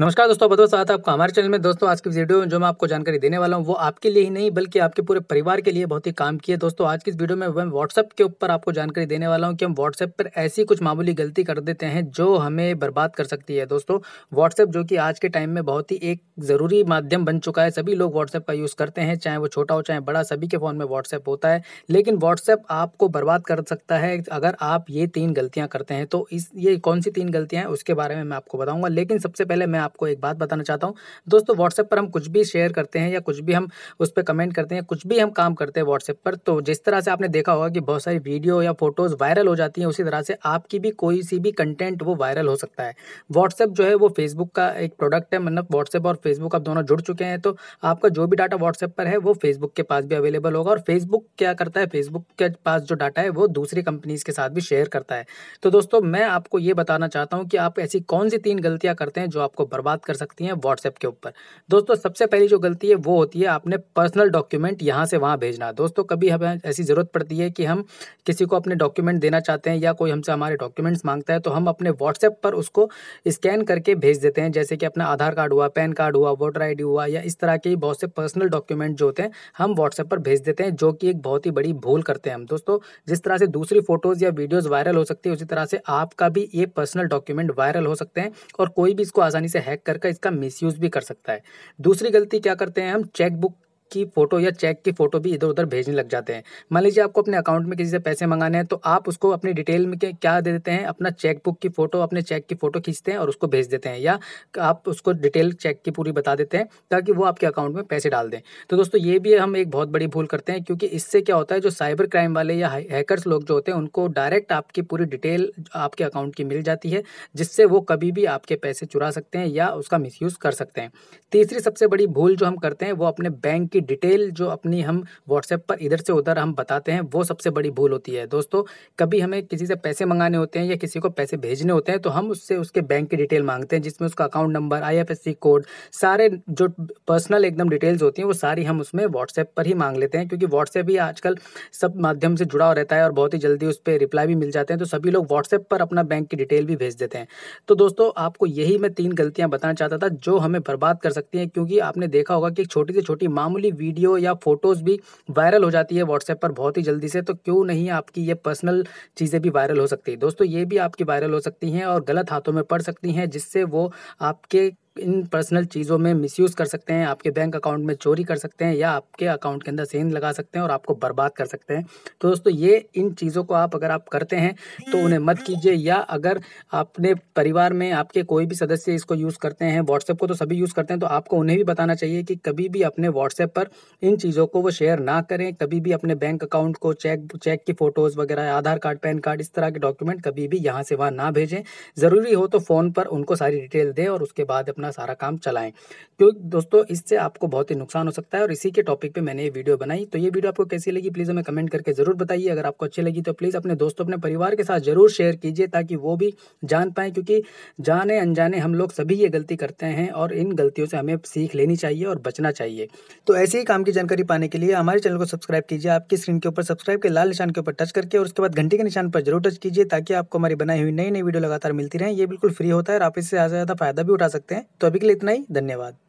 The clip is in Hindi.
नमस्कार दोस्तों बहुत स्वागत है आपका हमारे चैनल में दोस्तों आज की वीडियो में जो मैं आपको जानकारी देने वाला हूँ वो आपके लिए ही नहीं बल्कि आपके पूरे परिवार के लिए बहुत ही काम की है दोस्तों आज की इस वीडियो में मैं व्हाट्सएप के ऊपर आपको जानकारी देने वाला हूँ कि हम व्हाट्सएप पर ऐसी कुछ मामूली गलती कर देते हैं जो हमें बर्बाद कर सकती है दोस्तों व्हाट्सएप जो कि आज के टाइम में बहुत ही एक ज़रूरी माध्यम बन चुका है सभी लोग व्हाट्सएप का यूज़ करते हैं चाहे वो छोटा हो चाहे बड़ा सभी के फ़ोन में व्हाट्सएप होता है लेकिन व्हाट्सएप आपको बर्बाद कर सकता है अगर आप ये तीन गलतियाँ करते हैं तो इस ये कौन सी तीन गलतियाँ हैं उसके बारे में मैं आपको बताऊँगा लेकिन सबसे पहले मैं आपको एक बात बताना चाहता हूँ दोस्तों व्हाट्सएप पर हम कुछ भी शेयर करते हैं या कुछ भी हम उस पर कमेंट करते हैं कुछ भी हम काम करते हैं व्हाट्सएप पर तो जिस तरह से आपने देखा होगा कि बहुत सारी वीडियो या फोटोज़ वायरल हो जाती हैं उसी तरह से आपकी भी कोई सी भी कंटेंट वो वायरल हो सकता है व्हाट्सएप जो है वो फेसबुक का एक प्रोडक्ट है मतलब व्हाट्सएप और फेसबुक आप दोनों जुड़ चुके हैं तो आपका जो भी डाटा व्हाट्सएप पर है वो फेसबुक के पास भी अवेलेबल होगा और फेसबुक क्या करता है फेसबुक के पास जो डाटा है वो दूसरी कंपनीज़ के साथ भी शेयर करता है तो दोस्तों मैं आपको ये बताना चाहता हूँ कि आप ऐसी कौन सी तीन गलतियाँ करते हैं जो आपको पर बात कर सकती हैं व्हाट्सएप के ऊपर दोस्तों सबसे पहली जो गलती है वो होती है आपने पर्सनल डॉक्यूमेंट यहाँ से वहाँ भेजना दोस्तों कभी हमें ऐसी ज़रूरत पड़ती है कि हम किसी को अपने डॉक्यूमेंट देना चाहते हैं या कोई हमसे हमारे डॉक्यूमेंट्स मांगता है तो हम अपने व्हाट्सएप पर उसको स्कैन करके भेज देते हैं जैसे कि अपना आधार कार्ड हुआ पैन कार्ड हुआ वोटर आई हुआ या इस तरह के बहुत से पर्सनल डॉक्यूमेंट जो होते हैं हम व्हाट्सएप पर भेज देते हैं जो कि एक बहुत ही बड़ी भूल करते हैं हम दोस्तों जिस तरह से दूसरी फोटोज़ या वीडियोज़ वायरल हो सकती है उसी तरह से आपका भी ये पर्सनल डॉक्यूमेंट वायरल हो सकते हैं और कोई भी इसको आसानी से हैक करके इसका मिस भी कर सकता है दूसरी गलती क्या करते हैं हम चेकबुक की फ़ोटो या चेक की फ़ोटो भी इधर उधर भेजने लग जाते हैं मान लीजिए आपको अपने अकाउंट में किसी से पैसे मंगाने हैं तो आप उसको अपनी डिटेल में क्या दे देते हैं अपना चेक बुक की फ़ोटो अपने चेक की फ़ोटो खींचते हैं और उसको भेज देते हैं या आप उसको डिटेल चेक की पूरी बता देते हैं ताकि वो आपके अकाउंट में पैसे डाल दें तो दोस्तों ये भी हम एक बहुत बड़ी भूल करते हैं क्योंकि इससे क्या होता है जो साइबर क्राइम वाले या हैकर्स लोग जो होते हैं उनको डायरेक्ट आपकी पूरी डिटेल आपके अकाउंट की मिल जाती है जिससे वो कभी भी आपके पैसे चुरा सकते हैं या उसका मिसयूज़ कर सकते हैं तीसरी सबसे बड़ी भूल जो हम करते हैं वो अपने बैंक की डिटेल जो अपनी हम व्हाट्सएप पर इधर से उधर हम बताते हैं वो सबसे बड़ी भूल होती है दोस्तों कभी हमें किसी से पैसे मंगाने होते हैं या किसी को पैसे भेजने होते हैं तो हम उससे उसके बैंक की डिटेल मांगते हैं जिसमें उसका अकाउंट नंबर आई कोड सारे जो पर्सनल एकदम डिटेल्स होती हैं वो सारी हम उसमें व्हाट्सएप पर ही मांग लेते हैं क्योंकि व्हाट्सएप ही आजकल सब माध्यम से जुड़ा रहता है और बहुत ही जल्दी उस पर रिप्लाई भी मिल जाते हैं तो सभी लोग व्हाट्सएप पर अपना बैंक की डिटेल भी भेज देते हैं तो दोस्तों आपको यही मैं तीन गलतियाँ बताना चाहता था जो हमें बर्बाद कर सकती हैं क्योंकि आपने देखा होगा कि एक छोटी से छोटी मामूली वीडियो या फोटोज़ भी वायरल हो जाती है व्हाट्सएप पर बहुत ही जल्दी से तो क्यों नहीं आपकी ये पर्सनल चीज़ें भी वायरल हो सकती है दोस्तों ये भी आपकी वायरल हो सकती हैं और गलत हाथों में पड़ सकती हैं जिससे वो आपके इन पर्सनल चीज़ों में मिसयूज़ कर सकते हैं आपके बैंक अकाउंट में चोरी कर सकते हैं या आपके अकाउंट के अंदर सेंध लगा सकते हैं और आपको बर्बाद कर सकते हैं तो दोस्तों ये इन चीज़ों को आप अगर आप करते हैं तो उन्हें मत कीजिए या अगर आपने परिवार में आपके कोई भी सदस्य इसको यूज़ करते हैं व्हाट्सएप को तो सभी यूज़ करते हैं तो आपको उन्हें भी बताना चाहिए कि कभी भी अपने व्हाट्सएप पर इन चीज़ों को वो शेयर ना करें कभी भी अपने बैंक अकाउंट को चेक चेक की फ़ोटोज़ वगैरह आधार कार्ड पैन कार्ड इस तरह के डॉक्यूमेंट कभी भी यहाँ से वहाँ ना भेजें ज़रूरी हो तो फ़ोन पर उनको सारी डिटेल दें और उसके बाद अपना अपना सारा काम चलाएं क्योंकि दोस्तों इससे आपको बहुत ही नुकसान हो सकता है और इसी के टॉपिक पे मैंने ये वीडियो बनाई तो ये वीडियो आपको कैसी लगी प्लीज़ हमें कमेंट करके ज़रूर बताइए अगर आपको अच्छी लगी तो प्लीज़ अपने दोस्तों अपने परिवार के साथ ज़रूर शेयर कीजिए ताकि वो भी जान पाए क्योंकि जाने अनजाने हम लोग सभी ये गलती करते हैं और इन गलतियों से हमें सीख लेनी चाहिए और बचना चाहिए तो ऐसे ही काम की जानकारी पाने के लिए हमारे चैनल को सब्सक्राइब कीजिए आपकी स्क्रीन के ऊपर सब्सक्राइब के लाल निशान के ऊपर टच करके और उसके बाद घंटे के निशान पर जरूर टच कीजिए ताकि आपको हमारी बनाई हुई नई नई वीडियो लगातार मिलती रहे ये बिल्कुल फ्री होता है और आप इससे ज़्यादा ज़्यादा फायदा भी उठा सकते हैं तो अभी के लिए इतना ही धन्यवाद